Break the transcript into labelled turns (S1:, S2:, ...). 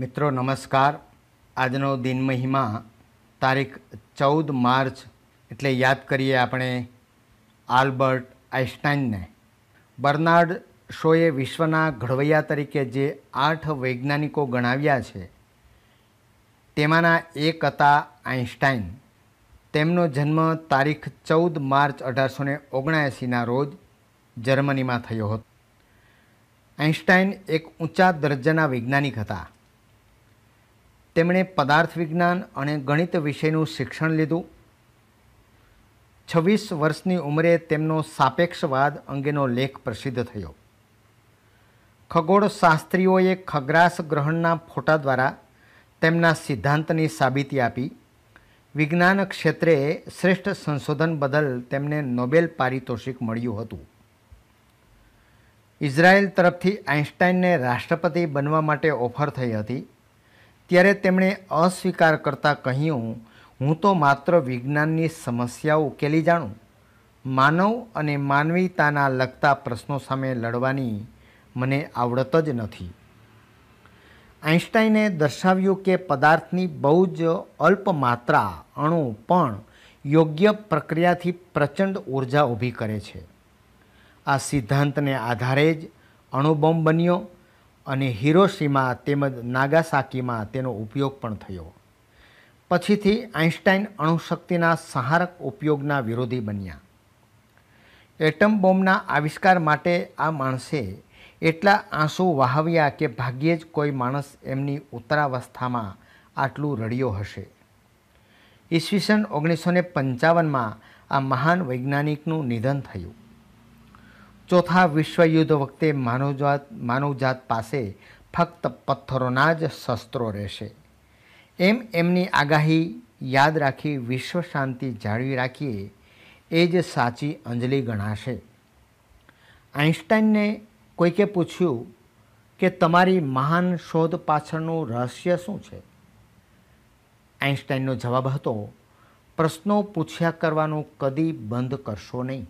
S1: મિત્રો નમસ્કાર આજનો દિન મહિમા તારીખ ચૌદ માર્ચ એટલે યાદ કરીએ આપણે આલ્બર્ટ આઇન્સ્ટાઈનને બર્નાર્ડ શોએ વિશ્વના ઘડવૈયા તરીકે જે આઠ વૈજ્ઞાનિકો ગણાવ્યા છે તેમાંના એક હતા આઇન્સ્ટાઈન તેમનો જન્મ તારીખ ચૌદ માર્ચ અઢારસો ને ઓગણએંસીના રોજ જર્મનીમાં થયો હતો આઇન્સ્ટાઈન એક ઊંચા દરજ્જાના વૈજ્ઞાનિક હતા તેમણે પદાર્થ વિજ્ઞાન અને ગણિત વિષયનું શિક્ષણ લીધું છવ્વીસ વર્ષની ઉંમરે તેમનો સાપેક્ષવાદ અંગેનો લેખ પ્રસિદ્ધ થયો ખગોળશાસ્ત્રીઓએ ખગ્રાસ ગ્રહણના ફોટા દ્વારા તેમના સિદ્ધાંતની સાબિતી આપી વિજ્ઞાન ક્ષેત્રે શ્રેષ્ઠ સંશોધન બદલ તેમને નોબેલ પારિતોષિક મળ્યું હતું ઇઝરાયલ તરફથી આઇન્સ્ટાઇનને રાષ્ટ્રપતિ બનવા માટે ઓફર થઈ હતી ત્યારે તેમણે અસ્વીકાર કરતાં કહ્યું હું તો માત્ર વિજ્ઞાનની સમસ્યાઓ ઉકેલી જાણું માનવ અને માનવીતાના લગતા પ્રશ્નો સામે લડવાની મને આવડત જ નથી આઈન્સ્ટાઈને દર્શાવ્યું કે પદાર્થની બહુ જ અલ્પ માત્રા અણુ પણ યોગ્ય પ્રક્રિયાથી પ્રચંડ ઊર્જા ઊભી કરે છે આ સિદ્ધાંતને આધારે જ અણુબોમ્બ બન્યો અને હિરોશીમા તેમજ નાગાસાકીમાં તેનો ઉપયોગ પણ થયો પછીથી આઇન્સ્ટાઈન અણુશક્તિના સહારક ઉપયોગના વિરોધી બન્યા એટમ બોમ્બના આવિષ્કાર માટે આ માણસે એટલા આંસુ વહાવ્યા કે ભાગ્યે જ કોઈ માણસ એમની ઉત્તરાવસ્થામાં આટલું રડ્યો હશે ઈસવીસન ઓગણીસો ને પંચાવનમાં આ મહાન વૈજ્ઞાનિકનું નિધન થયું ચોથા વિશ્વયુદ્ધ વખતે માનવજાત માનવજાત પાસે ફક્ત પથ્થરોના જ શસ્ત્રો રહેશે એમ એમની આગાહી યાદ રાખી વિશ્વ શાંતિ જાળવી રાખીએ એ જ સાચી અંજલિ ગણાશે આઈન્સ્ટાઈનને કોઈકે પૂછ્યું કે તમારી મહાન શોધ પાછળનું રહસ્ય શું છે આઈન્સ્ટાઈનનો જવાબ હતો પ્રશ્નો પૂછ્યા કરવાનું કદી બંધ કરશો નહીં